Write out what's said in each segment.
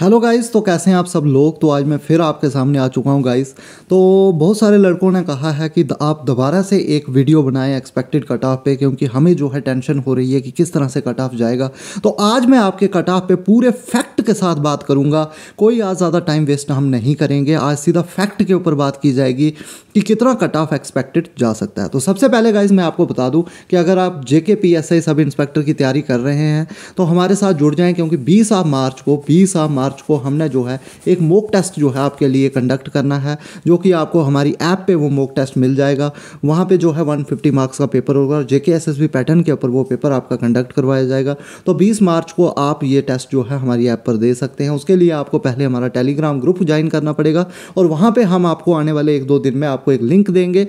hello guys तो कैसे हैं आप सब लोग तो आज मैं फिर आपके सामने आ चुका हूं गाइस तो बहुत सारे लड़कों ने कहा है कि आप दोबारा से एक वीडियो बनाएं एक्सपेक्टेड कट ऑफ पे क्योंकि हमें जो है टेंशन हो रही है कि किस तरह से कट ऑफ जाएगा तो आज मैं आपके कट ऑफ पे पूरे फैक्ट के साथ बात करूंगा कोई आज ज़्यादा टाइम वेस्ट हम नहीं करेंगे आज सीधा फैक्ट के ऊपर बात की जाएगी कि कितना कट ऑफ एक्सपेक्टेड जा सकता है तो सबसे पहले गाइज मैं आपको बता दूँ कि अगर आप जे के P S I sub inspector की तैयारी कर रहे हैं तो हमारे साथ जुड़ जाएँ क्योंकि बीस मार्च को बीस मार्च मार्च को हमने जो है एक मोक टेस्ट जो है आपके लिए कंडक्ट करना है जो कि आपको हमारी ऐप पे वो मोक टेस्ट मिल जाएगा वहाँ पे जो है 150 मार्क्स का पेपर होगा और जेके एस पैटर्न के ऊपर वो पेपर आपका कंडक्ट करवाया जाएगा तो 20 मार्च को आप ये टेस्ट जो है हमारी ऐप पर दे सकते हैं उसके लिए आपको पहले हमारा टेलीग्राम ग्रुप ज्वाइन करना पड़ेगा और वहाँ पर हम आपको आने वाले एक दो दिन में आपको एक लिंक देंगे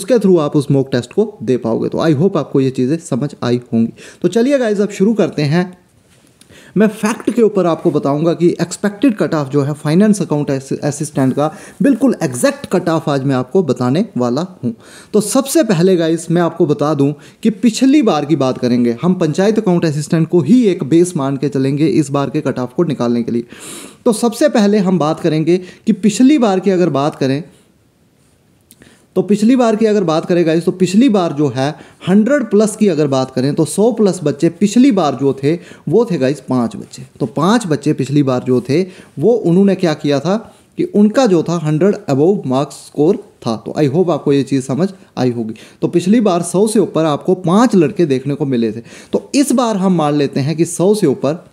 उसके थ्रू आप उस मोक टेस्ट को दे पाओगे तो आई होप आपको ये चीज़ें समझ आई होंगी तो चलिए गाइज अब शुरू करते हैं मैं फैक्ट के ऊपर आपको बताऊंगा कि एक्सपेक्टेड कट ऑफ जो है फाइनेंस अकाउंट असिस्टेंट का बिल्कुल एग्जैक्ट कट ऑफ आज मैं आपको बताने वाला हूँ तो सबसे पहले गाइस मैं आपको बता दूँ कि पिछली बार की बात करेंगे हम पंचायत अकाउंट असिस्टेंट को ही एक बेस मान के चलेंगे इस बार के कट ऑफ को निकालने के लिए तो सबसे पहले हम बात करेंगे कि पिछली बार की अगर बात करें तो पिछली बार की अगर बात करें गाइस तो पिछली बार जो है 100 प्लस की अगर बात करें तो 100 प्लस बच्चे पिछली बार जो थे वो थे गाइस पाँच बच्चे तो पांच बच्चे पिछली बार जो थे वो उन्होंने क्या किया था कि उनका जो था 100 अबोव मार्क्स स्कोर था तो आई होप आपको ये चीज़ समझ आई होगी तो पिछली बार सौ से ऊपर आपको पांच लड़के देखने को मिले थे तो इस बार हम मान लेते हैं कि सौ से ऊपर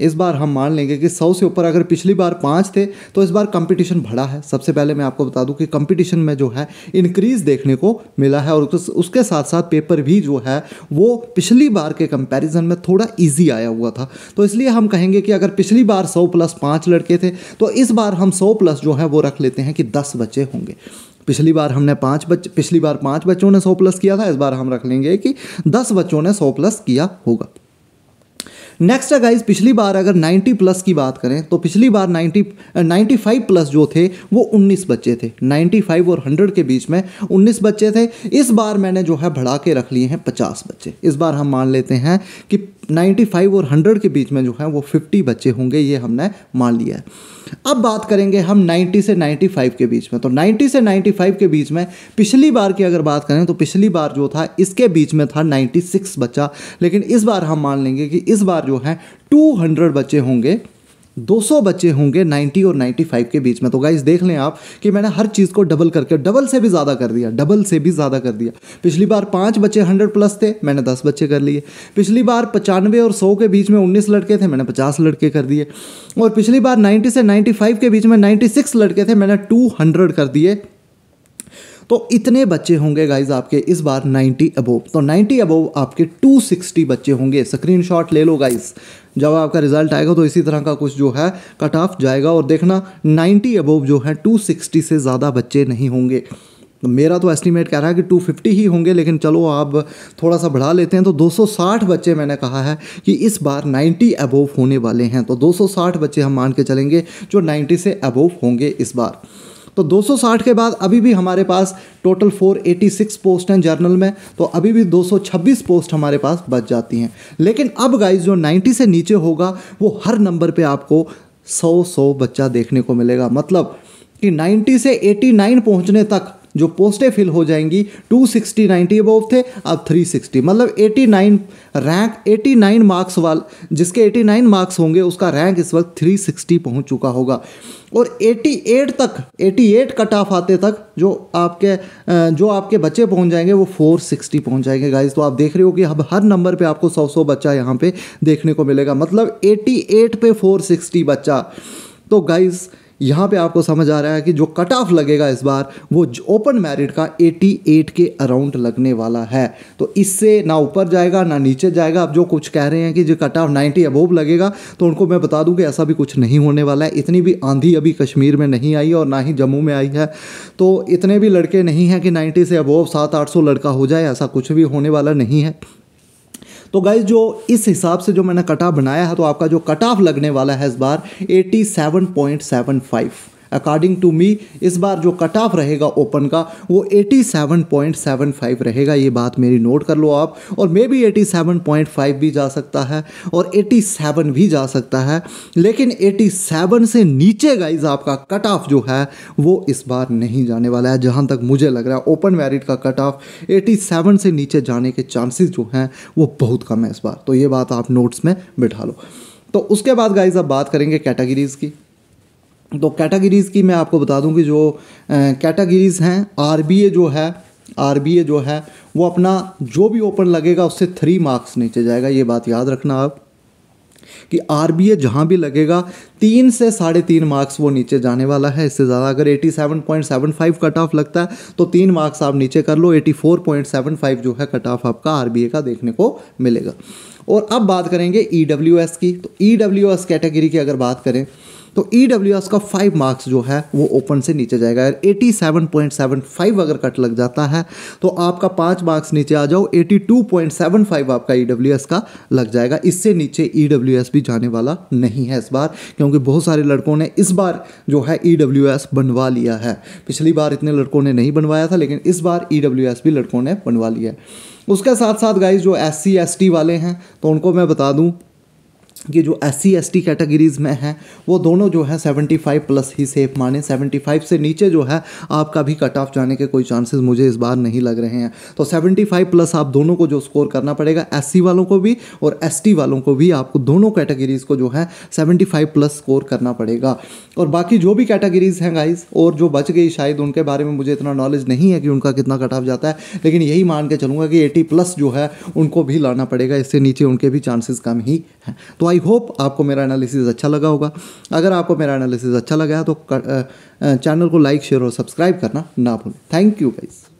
इस बार हम मान लेंगे कि सौ से ऊपर अगर पिछली बार पाँच थे तो इस बार कंपटीशन बढ़ा है सबसे पहले मैं आपको बता दूं कि कंपटीशन में जो है इंक्रीज देखने को मिला है और उसके साथ साथ पेपर भी जो है वो पिछली बार के कंपैरिजन में थोड़ा ईजी आया हुआ था तो इसलिए हम कहेंगे कि अगर पिछली बार सौ प्लस पाँच लड़के थे तो इस बार हम सौ प्लस जो है वो रख लेते हैं कि दस बच्चे होंगे पिछली बार हमने पाँच बच्चे पिछली बार पाँच बच्चों ने सौ प्लस किया था इस बार हम रख लेंगे कि दस बच्चों ने सौ प्लस किया होगा नेक्स्ट है गाइज पिछली बार अगर 90 प्लस की बात करें तो पिछली बार 90 95 प्लस जो थे वो 19 बच्चे थे 95 और 100 के बीच में 19 बच्चे थे इस बार मैंने जो है बढ़ा के रख लिए हैं 50 बच्चे इस बार हम मान लेते हैं कि 95 और 100 के बीच में जो है वो 50 बच्चे होंगे ये हमने मान लिया है अब बात करेंगे हम 90 से 95 के बीच में तो 90 से 95 के बीच में पिछली बार की अगर बात करें तो पिछली बार जो था इसके बीच में था 96 बच्चा लेकिन इस बार हम मान लेंगे कि इस बार लगातार जो है 200 बच्चे होंगे 200 बच्चे होंगे 90 और 95 के बीच में तो गाइज देख लें आप कि मैंने हर चीज़ को डबल करके डबल से भी ज़्यादा कर दिया डबल से भी ज़्यादा कर दिया पिछली बार पाँच बच्चे 100 प्लस थे मैंने 10 बच्चे कर लिए पिछली बार पचानवे और 100 के बीच में 19 लड़के थे मैंने 50 लड़के कर दिए और पिछली बार 90 से 95 के बीच में 96 लड़के थे मैंने 200 कर दिए तो इतने बच्चे होंगे गाइज आपके इस बार 90 अबोव तो 90 अबोव आपके 260 बच्चे होंगे स्क्रीनशॉट ले लो गाइज जब आपका रिजल्ट आएगा तो इसी तरह का कुछ जो है कट ऑफ जाएगा और देखना 90 अबोव जो है 260 से ज़्यादा बच्चे नहीं होंगे तो मेरा तो एस्टीमेट कह रहा है कि 250 ही होंगे लेकिन चलो आप थोड़ा सा बढ़ा लेते हैं तो 260 बच्चे मैंने कहा है कि इस बार 90 अबोव होने वाले हैं तो 260 बच्चे हम मान के चलेंगे जो 90 से अबोव होंगे इस बार तो 260 के बाद अभी भी हमारे पास टोटल 486 पोस्ट हैं जर्नल में तो अभी भी 226 पोस्ट हमारे पास बच जाती हैं लेकिन अब गाइज जो 90 से नीचे होगा वो हर नंबर पे आपको 100 100 बच्चा देखने को मिलेगा मतलब कि 90 से 89 पहुंचने तक जो पोस्टें फिल हो जाएंगी 260 नाइन्टी अबव थे अब 360 मतलब 89 रैंक 89 मार्क्स वाल जिसके 89 मार्क्स होंगे उसका रैंक इस वक्त 360 पहुँच चुका होगा और 88 तक 88 कट ऑफ आते तक जो आपके जो आपके बच्चे पहुंच जाएंगे वो 460 पहुँच जाएंगे गाइज़ तो आप देख रहे हो कि अब हर नंबर पे आपको 100 100 बच्चा यहाँ पे देखने को मिलेगा मतलब 88 पे 460 बच्चा तो गाइज़ यहाँ पे आपको समझ आ रहा है कि जो कट ऑफ लगेगा इस बार वो ओपन मैरिट का 88 के अराउंड लगने वाला है तो इससे ना ऊपर जाएगा ना नीचे जाएगा अब जो कुछ कह रहे हैं कि जो कट ऑफ नाइन्टी अबोव लगेगा तो उनको मैं बता दूं कि ऐसा भी कुछ नहीं होने वाला है इतनी भी आंधी अभी कश्मीर में नहीं आई और ना ही जम्मू में आई है तो इतने भी लड़के नहीं हैं कि नाइन्टी से अबोव सात आठ लड़का हो जाए ऐसा कुछ भी होने वाला नहीं है तो गाइज जो इस हिसाब से जो मैंने कट ऑफ बनाया है तो आपका जो कट ऑफ लगने वाला है इस बार eighty seven seven point five according to me इस बार जो कट ऑफ रहेगा ओपन का वो 87.75 रहेगा ये बात मेरी नोट कर लो आप और मे बी 87.5 भी जा सकता है और 87 भी जा सकता है लेकिन 87 से नीचे गाइज आपका कट ऑफ जो है वो इस बार नहीं जाने वाला है जहाँ तक मुझे लग रहा है ओपन मेरिट का कट ऑफ 87 से नीचे जाने के चांसेस जो हैं वो बहुत कम है इस बार तो ये बात आप नोट्स में बिठा लो तो उसके बाद गाइज अब बात करेंगे कैटेगरीज़ की तो कैटेगरीज़ की मैं आपको बता दूं कि जो कैटेगरीज़ हैं आर जो है आर जो है वो अपना जो भी ओपन लगेगा उससे थ्री मार्क्स नीचे जाएगा ये बात याद रखना आप कि आर बी ए जहाँ भी लगेगा तीन से साढ़े तीन मार्क्स वो नीचे जाने वाला है इससे ज़्यादा अगर eighty seven seven point five cut off लगता है तो तीन मार्क्स आप नीचे कर लो eighty four point seven five जो है कट ऑफ आपका आर बी ए का देखने को मिलेगा और अब बात करेंगे ई डब्ल्यू एस की तो ई डब्ल्यू एस कैटेगरी की अगर बात करें तो ई e का फाइव मार्क्स जो है वो ओपन से नीचे जाएगा eighty seven point seven five अगर कट लग जाता है तो आपका पाँच मार्क्स नीचे आ जाओ eighty two point seven five आपका ई e का लग जाएगा इससे नीचे ई e भी जाने वाला नहीं है इस बार क्योंकि बहुत सारे लड़कों ने इस बार जो है ई बनवा लिया है पिछली बार इतने लड़कों ने नहीं बनवाया था लेकिन इस बार ई भी लड़कों ने बनवा लिया है उसके साथ साथ गाइज जो एस सी वाले हैं तो उनको मैं बता दूं कि जो S C S T categories में हैं वो दोनों जो है 75 प्लस ही सेफ माने 75 से नीचे जो है आपका भी कट ऑफ जाने के कोई चांसेस मुझे इस बार नहीं लग रहे हैं तो 75 प्लस आप दोनों को जो स्कोर करना पड़ेगा एस वालों को भी और एस वालों को भी आपको दोनों कैटेगरीज़ को जो है 75 प्लस स्कोर करना पड़ेगा और बाकी जो भी कैटेगरीज़ हैं गाइज और जो बच गई शायद उनके बारे में मुझे इतना नॉलेज नहीं है कि उनका कितना कट ऑफ जाता है लेकिन यही मान के चलूँगा कि एटी प्लस जो है उनको भी लाना पड़ेगा इससे नीचे उनके भी चांसेस कम ही हैं तो आई होप आपको मेरा एनालिसिस अच्छा लगा होगा अगर आपको मेरा एनालिसिस अच्छा लगा है तो चैनल को लाइक शेयर और सब्सक्राइब करना ना भूलें थैंक यू गाइज़